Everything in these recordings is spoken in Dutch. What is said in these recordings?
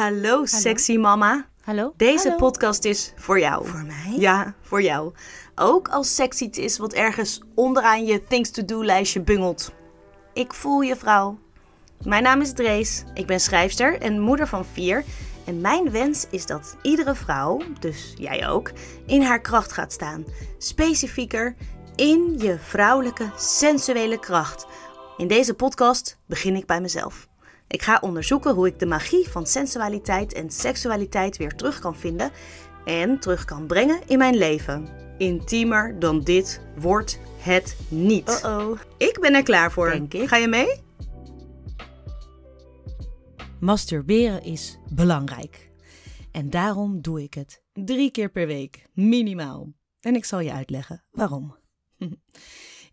Hallo, sexy mama. Hallo. Deze podcast is voor jou. Voor mij? Ja, voor jou. Ook als sexy het is wat ergens onderaan je things to do lijstje bungelt. Ik voel je vrouw. Mijn naam is Drees. Ik ben schrijfster en moeder van vier. En mijn wens is dat iedere vrouw, dus jij ook, in haar kracht gaat staan. Specifieker in je vrouwelijke sensuele kracht. In deze podcast begin ik bij mezelf. Ik ga onderzoeken hoe ik de magie van sensualiteit en seksualiteit weer terug kan vinden en terug kan brengen in mijn leven. Intiemer dan dit wordt het niet. Oh oh Ik ben er klaar voor. Denk ik. Ga je mee? Masturberen is belangrijk. En daarom doe ik het drie keer per week, minimaal. En ik zal je uitleggen waarom.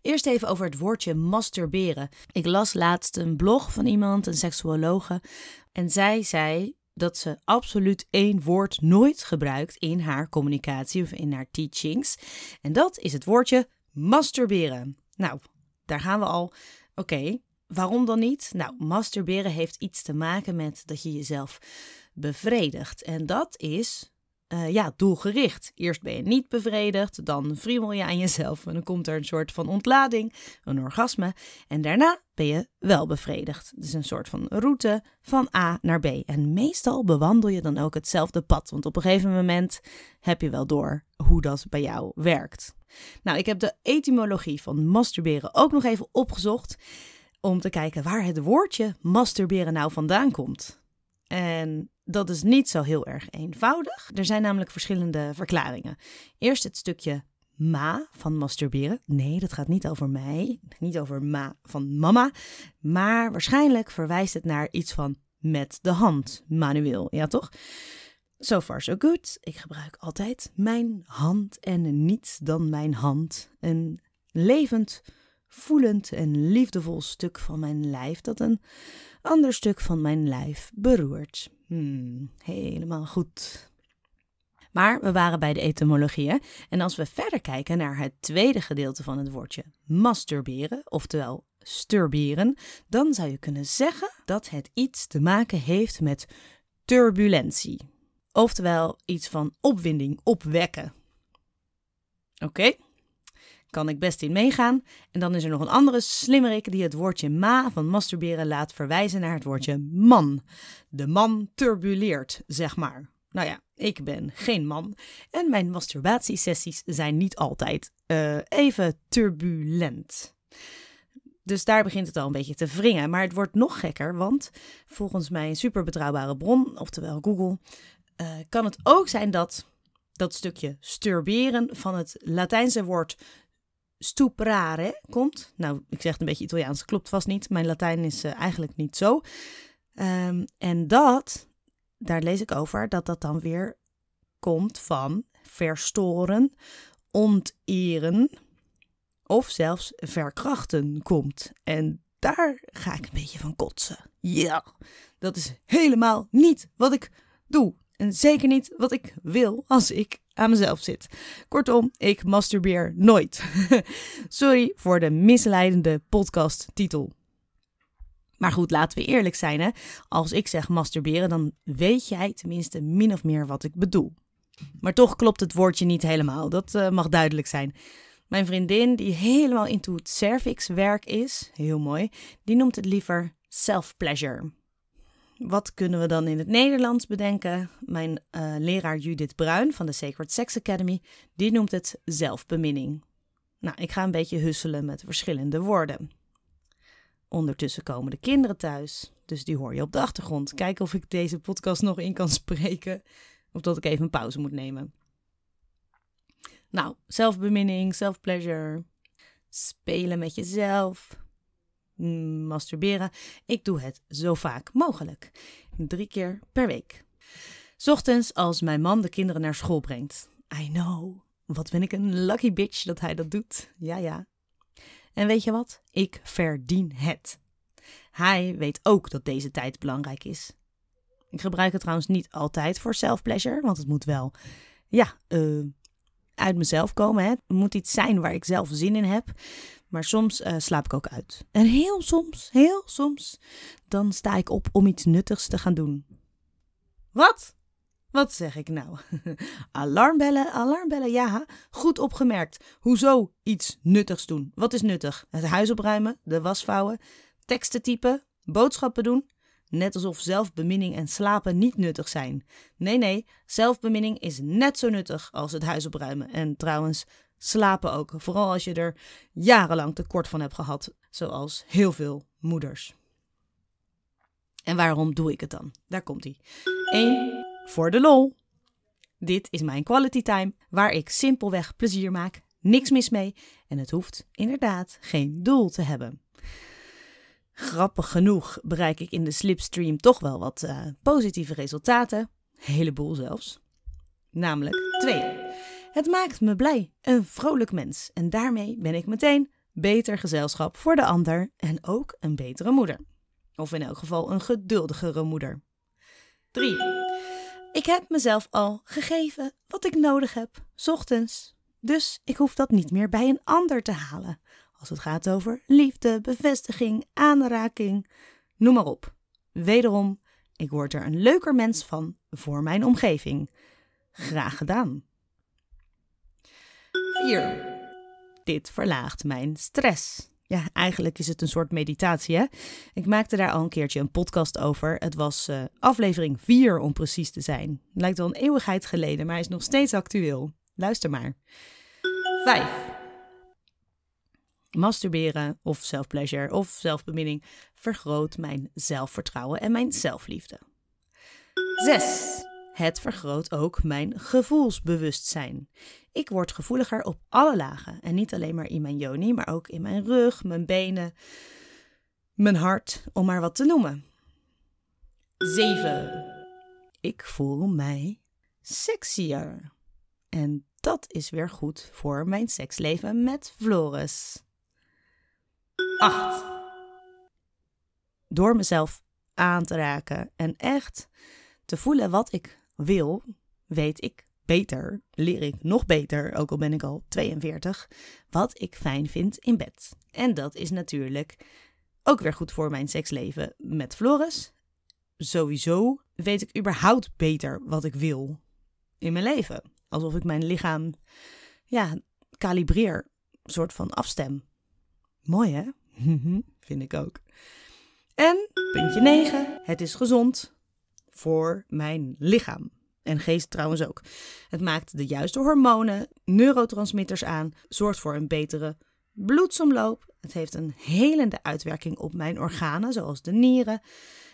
Eerst even over het woordje masturberen. Ik las laatst een blog van iemand, een seksuologe, en zij zei dat ze absoluut één woord nooit gebruikt in haar communicatie of in haar teachings. En dat is het woordje masturberen. Nou, daar gaan we al. Oké, waarom dan niet? Nou, masturberen heeft iets te maken met dat je jezelf bevredigt. En dat is eh, ja, doelgericht. Eerst ben je niet bevredigd, dan friemel je aan jezelf en dan komt er een soort van ontlading, een orgasme. En daarna ben je wel bevredigd. Dus een soort van route van A naar B. En meestal bewandel je dan ook hetzelfde pad, want op een gegeven moment heb je wel door hoe dat bij jou werkt. Nou, ik heb de etymologie van masturberen ook nog even opgezocht om te kijken waar het woordje masturberen nou vandaan komt. En dat is niet zo heel erg eenvoudig. Er zijn namelijk verschillende verklaringen. Eerst het stukje ma van masturberen. Nee, dat gaat niet over mij, niet over ma van mama, maar waarschijnlijk verwijst het naar iets van met de hand, manueel, ja toch? So far so good. Ik gebruik altijd mijn hand en niets dan mijn hand. Een levend, voelend en liefdevol stuk van mijn lijf dat een ander stuk van mijn lijf beroert. Hmm, helemaal goed. Maar we waren bij de etymologieën en als we verder kijken naar het tweede gedeelte van het woordje masturberen, oftewel sturberen, dan zou je kunnen zeggen dat het iets te maken heeft met turbulentie. Oftewel iets van opwinding opwekken. Oké, kan ik best in meegaan. En dan is er nog een andere slimmerik die het woordje ma van masturberen laat verwijzen naar het woordje man. De man turbuleert, zeg maar. Nou ja, ik ben geen man en mijn masturbatiesessies zijn niet altijd eh, even turbulent. Dus daar begint het al een beetje te wringen. Maar het wordt nog gekker, want volgens mijn een super betrouwbare bron, oftewel Google, eh, kan het ook zijn dat dat stukje sturberen van het Latijnse woord stuprare komt. Nou, ik zeg het een beetje Italiaans, klopt vast niet. Mijn Latijn is eh, eigenlijk niet zo. Ehm, en dat, daar lees ik over, dat dat dan weer komt van verstoren, onteren of zelfs verkrachten komt. En daar ga ik een beetje van kotsen. Ja, dat is helemaal niet wat ik doe en zeker niet wat ik wil als ik aan mezelf zit. Kortom, ik masturbeer nooit. Sorry voor de misleidende podcasttitel. Maar goed, laten we eerlijk zijn hè. Als ik zeg masturberen, dan weet jij tenminste min of meer wat ik bedoel. Maar toch klopt het woordje niet helemaal, dat eh, mag duidelijk zijn. Mijn vriendin, die helemaal into het cervix werk is, heel mooi, die noemt het liever self-pleasure. Wat kunnen we dan in het Nederlands bedenken? Mijn eh, leraar Judith Bruin van de Sacred Sex Academy, die noemt het zelfbeminning. Nou, ik ga een beetje husselen met verschillende woorden. Ondertussen komen de kinderen thuis, dus die hoor je op de achtergrond. Kijken of ik deze podcast nog in kan spreken, of dat ik even een pauze moet nemen. Nou, zelfbeminning, self-pleasure, spelen met jezelf, masturberen. Ik doe het zo vaak mogelijk. Drie keer per week. Ochtends als mijn man de kinderen naar school brengt. I know. Wat ben ik een lucky bitch dat hij dat doet. Ja, ja. En weet je wat? Ik verdien het. Hij weet ook dat deze tijd belangrijk is. Ik gebruik het trouwens niet altijd voor self-pleasure, want het moet wel, ja, uh, uit mezelf komen. Hè. Het moet iets zijn waar ik zelf zin in heb. Maar soms eh, slaap ik ook uit. En heel soms, heel soms, dan sta ik op om iets nuttigs te gaan doen. Wat? Wat zeg ik nou? alarmbellen, alarmbellen, ja. Goed opgemerkt. Hoezo iets nuttigs doen? Wat is nuttig? Het huis opruimen, de was vouwen, teksten typen, boodschappen doen. Net alsof zelfbeminning en slapen niet nuttig zijn. Nee, nee, zelfbeminning is net zo nuttig als het huis opruimen. En trouwens, slapen ook. Vooral als je er jarenlang tekort van hebt gehad, zoals heel veel moeders. En waarom doe ik het dan? Daar komt hij. 1. Voor de lol. Dit is mijn quality time, waar ik simpelweg plezier maak, niks mis mee en het hoeft inderdaad geen doel te hebben. Grappig genoeg bereik ik in de slipstream toch wel wat eh, positieve resultaten. Een heleboel zelfs. Namelijk twee: Het maakt me blij, een vrolijk mens. En daarmee ben ik meteen beter gezelschap voor de ander en ook een betere moeder. Of in elk geval een geduldigere moeder. 3. Ik heb mezelf al gegeven wat ik nodig heb, ochtends. Dus ik hoef dat niet meer bij een ander te halen. Als het gaat over liefde, bevestiging, aanraking, noem maar op. Wederom, ik word er een leuker mens van voor mijn omgeving. Graag gedaan. 4. Dit verlaagt mijn stress. Ja, eigenlijk is het een soort meditatie, hè? Ik maakte daar al een keertje een podcast over. Het was eh, aflevering 4 om precies te zijn. Lijkt wel een eeuwigheid geleden, maar is nog steeds actueel. Luister maar. 5. Masturberen of self of zelfbeminning vergroot mijn zelfvertrouwen en mijn zelfliefde. 6. Het vergroot ook mijn gevoelsbewustzijn. Ik word gevoeliger op alle lagen en niet alleen maar in mijn joni, maar ook in mijn rug, mijn benen, mijn hart, om maar wat te noemen. 7. Ik voel mij sexier. En dat is weer goed voor mijn seksleven met Floris. 8. Door mezelf aan te raken en echt te voelen wat ik wil, weet ik beter, leer ik nog beter, ook al ben ik al 42, wat ik fijn vind in bed. En dat is natuurlijk ook weer goed voor mijn seksleven met Floris. Sowieso weet ik überhaupt beter wat ik wil in mijn leven. Alsof ik mijn lichaam, ja, kalibreer, soort van afstem Mooi hè? Vind ik ook. En puntje 9. Het is gezond voor mijn lichaam. En geest trouwens ook. Het maakt de juiste hormonen, neurotransmitters aan, zorgt voor een betere bloedsomloop. Het heeft een helende uitwerking op mijn organen, zoals de nieren.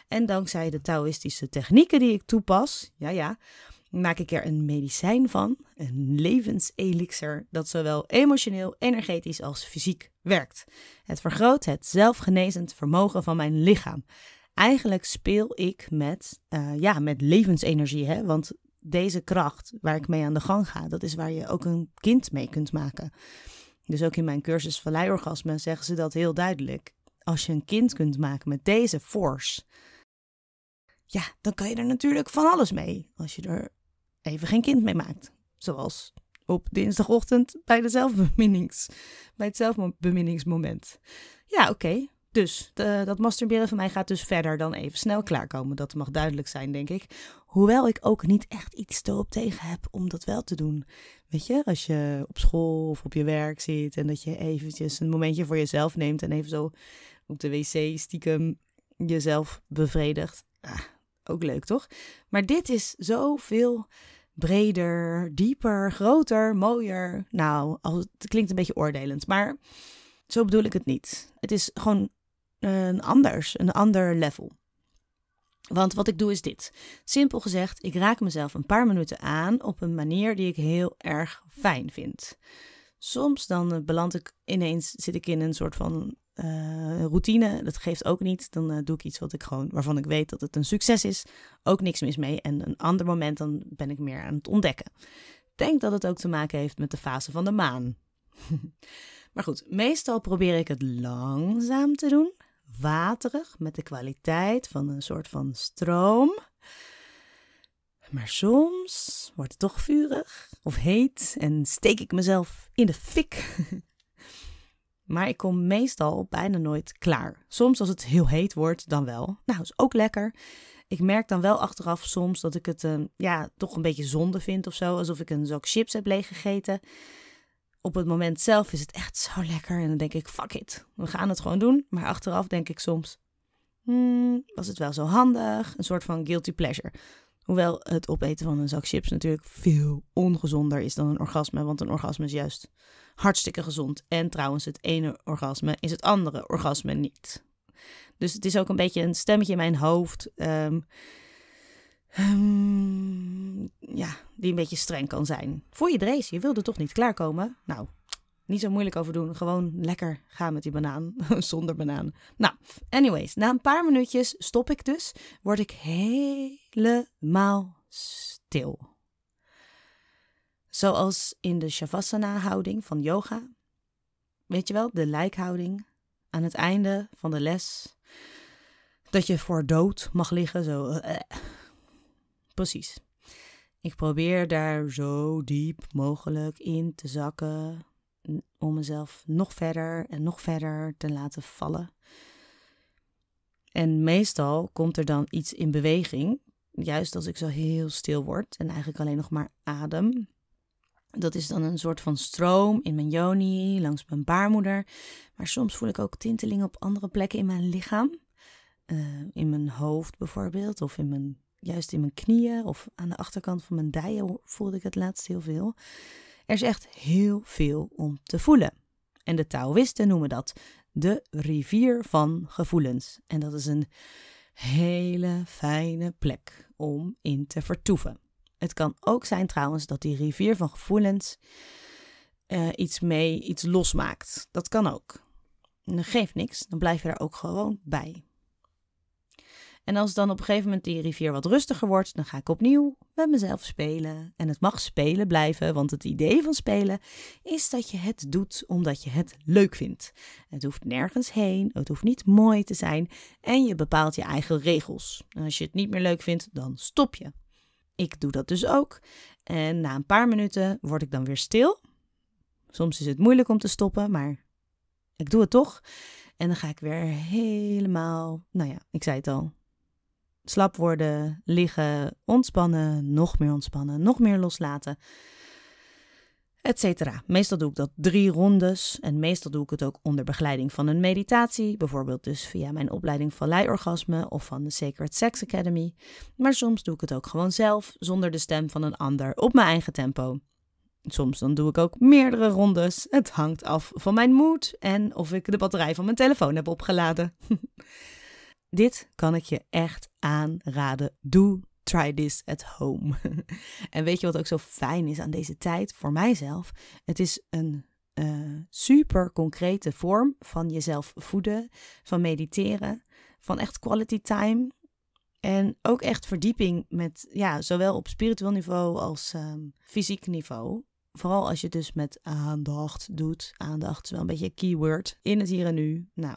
En dankzij de Taoïstische technieken die ik toepas, ja ja, maak ik er een medicijn van, een levenselixer dat zowel emotioneel, energetisch als fysiek werkt. Het vergroot het zelfgenezend vermogen van mijn lichaam. Eigenlijk speel ik met, eh, ja, met levensenergie, hè? want deze kracht waar ik mee aan de gang ga, dat is waar je ook een kind mee kunt maken. Dus ook in mijn cursus Valleiorgasme zeggen ze dat heel duidelijk. Als je een kind kunt maken met deze force, ja, dan kan je er natuurlijk van alles mee als je er even geen kind mee maakt. Zoals op dinsdagochtend bij, de bij het zelfbeminningsmoment. Ja, oké. Dus dat masturberen van mij gaat dus verder dan even snel klaarkomen. Dat mag duidelijk zijn, denk ik. Hoewel ik ook niet echt iets erop tegen heb om dat wel te doen. Weet je, als je op school of op je werk zit en dat je eventjes een momentje voor jezelf neemt en even zo op de wc stiekem jezelf bevredigt. Ah, ook leuk, toch? Maar dit is zoveel breder, dieper, groter, mooier. Nou, als, het klinkt een beetje oordelend, maar zo bedoel ik het niet. Het is gewoon eh, een anders, een ander level. Want wat ik doe is dit. Simpel gezegd, ik raak mezelf een paar minuten aan op een manier die ik heel erg fijn vind. Soms dan eh, beland ik ineens, zit ik in een soort van eh, routine, dat geeft ook niet. Dan eh, doe ik iets wat ik gewoon, waarvan ik weet dat het een succes is. Ook niks mis mee. En een ander moment, dan ben ik meer aan het ontdekken. Denk dat het ook te maken heeft met de fase van de maan. maar goed, meestal probeer ik het langzaam te doen. Waterig, met de kwaliteit van een soort van stroom. Maar soms wordt het toch vurig of heet en steek ik mezelf in de fik. Maar ik kom meestal bijna nooit klaar. Soms als het heel heet wordt, dan wel. Nou, is ook lekker. Ik merk dan wel achteraf soms dat ik het ehm, ja, toch een beetje zonde vind of zo. Alsof ik een zak chips heb leeggegeten. Op het moment zelf is het echt zo lekker. En dan denk ik, fuck it, we gaan het gewoon doen. Maar achteraf denk ik soms, hmm, was het wel zo handig? Een soort van guilty pleasure. Hoewel het opeten van een zak chips natuurlijk veel ongezonder is dan een orgasme, want een orgasme is juist hartstikke gezond. En trouwens, het ene orgasme is het andere orgasme niet. Dus het is ook een beetje een stemmetje in mijn hoofd. Ehm, ehm, ja, die een beetje streng kan zijn. Voor je drees, je wilde toch niet klaarkomen? Nou, niet zo moeilijk over doen. Gewoon lekker gaan met die banaan. Zonder banaan. Nou, anyways. Na een paar minuutjes stop ik dus. Word ik helemaal stil. Zoals in de Shavasana-houding van yoga. Weet je wel, de lijkhouding. Aan het einde van de les. Dat je voor dood mag liggen. Zo. Eh, eh. Precies. Ik probeer daar zo diep mogelijk in te zakken om mezelf nog verder en nog verder te laten vallen. En meestal komt er dan iets in beweging, juist als ik zo heel stil word en eigenlijk alleen nog maar adem. Dat is dan een soort van stroom in mijn joni, langs mijn baarmoeder. Maar soms voel ik ook tintelingen op andere plekken in mijn lichaam. Eh, in mijn hoofd bijvoorbeeld, of in mijn, juist in mijn knieën, of aan de achterkant van mijn dijen voelde ik het laatst heel veel. Er is echt heel veel om te voelen. En de Taoïsten noemen dat de rivier van gevoelens. En dat is een hele fijne plek om in te vertoeven. Het kan ook zijn trouwens dat die rivier van gevoelens eh, iets mee, iets losmaakt. Dat kan ook. En dat geeft niks, dan blijf je daar ook gewoon bij. En als dan op een gegeven moment die rivier wat rustiger wordt, dan ga ik opnieuw met mezelf spelen. En het mag spelen blijven, want het idee van spelen is dat je het doet omdat je het leuk vindt. Het hoeft nergens heen, het hoeft niet mooi te zijn en je bepaalt je eigen regels. En als je het niet meer leuk vindt, dan stop je. Ik doe dat dus ook. En na een paar minuten word ik dan weer stil. Soms is het moeilijk om te stoppen, maar ik doe het toch. En dan ga ik weer helemaal, nou ja, ik zei het al, slap worden, liggen, ontspannen, nog meer ontspannen, nog meer loslaten, etc. Meestal doe ik dat drie rondes en meestal doe ik het ook onder begeleiding van een meditatie, bijvoorbeeld dus via mijn opleiding van Leiorgasme of van de Sacred Sex Academy. Maar soms doe ik het ook gewoon zelf, zonder de stem van een ander, op mijn eigen tempo. Soms dan doe ik ook meerdere rondes. Het hangt af van mijn moed en of ik de batterij van mijn telefoon heb opgeladen. Dit kan ik je echt aanraden. Doe try this at home. en weet je wat ook zo fijn is aan deze tijd voor mijzelf? Het is een eh, super concrete vorm van jezelf voeden, van mediteren, van echt quality time. En ook echt verdieping met, ja, zowel op spiritueel niveau als ehm, fysiek niveau. Vooral als je dus met aandacht doet. Aandacht is wel een beetje een keyword. In het hier en nu. Nou,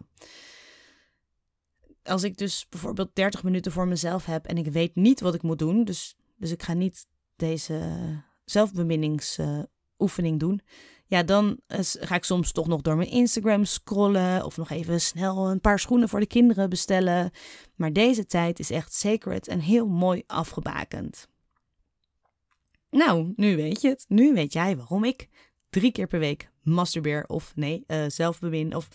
als ik dus bijvoorbeeld 30 minuten voor mezelf heb en ik weet niet wat ik moet doen, dus, dus ik ga niet deze zelfbeminningsoefening doen, ja, dan eh, ga ik soms toch nog door mijn Instagram scrollen of nog even snel een paar schoenen voor de kinderen bestellen. Maar deze tijd is echt sacred en heel mooi afgebakend. Nou, nu weet je het. Nu weet jij waarom ik drie keer per week masturbeer of nee, uh, of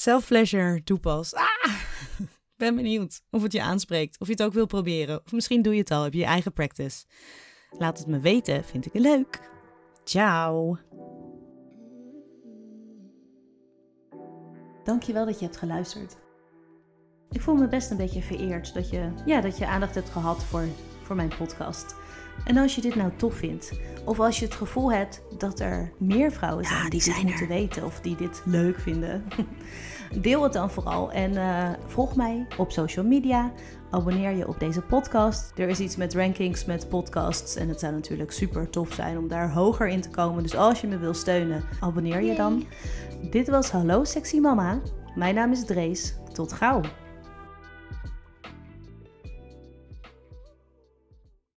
Self-pleasure toepast. Ah! ben benieuwd of het je aanspreekt, of je het ook wil proberen. Of misschien doe je het al, heb je je eigen practice. Laat het me weten, vind ik het leuk. Ciao! Dankjewel dat je hebt geluisterd. Ik voel me best een beetje vereerd dat je, ja, dat je aandacht hebt gehad voor, voor mijn podcast. En als je dit nou tof vindt, of als je het gevoel hebt dat er meer vrouwen zijn die, dit moeten weten of die dit leuk vinden, deel het dan vooral en eh, volg mij op social media. Abonneer je op deze podcast. Er is iets met rankings met podcasts en het zou natuurlijk super tof zijn om daar hoger in te komen. Dus als je me wil steunen, abonneer je dan. Dit was Hallo Sexy Mama. Mijn naam is Drees. Tot gauw.